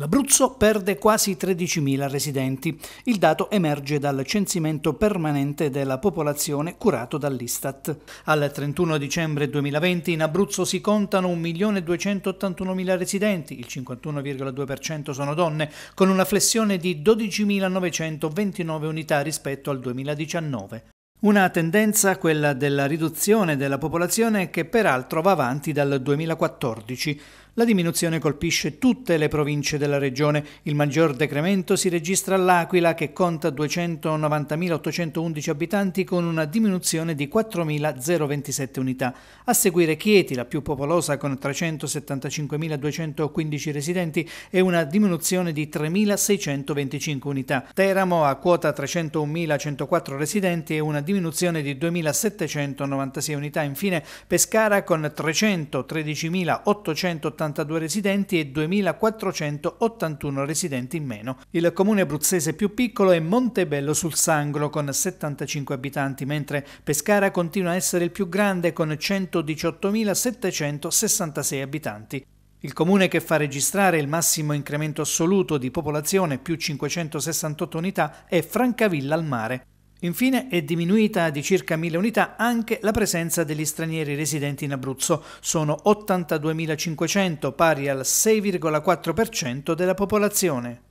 L'Abruzzo perde quasi 13.000 residenti. Il dato emerge dal censimento permanente della popolazione curato dall'Istat. Al 31 dicembre 2020 in Abruzzo si contano 1.281.000 residenti, il 51,2% sono donne, con una flessione di 12.929 unità rispetto al 2019. Una tendenza, quella della riduzione della popolazione, che peraltro va avanti dal 2014. La diminuzione colpisce tutte le province della regione. Il maggior decremento si registra all'Aquila che conta 290.811 abitanti con una diminuzione di 4.027 unità. A seguire Chieti, la più popolosa con 375.215 residenti e una diminuzione di 3.625 unità. Teramo a quota 301.104 residenti e una diminuzione di 2.796 unità. Infine Pescara con 313.880 182 residenti e 2.481 residenti in meno. Il comune abruzzese più piccolo è Montebello sul Sangro con 75 abitanti, mentre Pescara continua a essere il più grande con 118.766 abitanti. Il comune che fa registrare il massimo incremento assoluto di popolazione più 568 unità è Francavilla al Mare Infine è diminuita di circa 1000 unità anche la presenza degli stranieri residenti in Abruzzo, sono 82.500 pari al 6,4% della popolazione.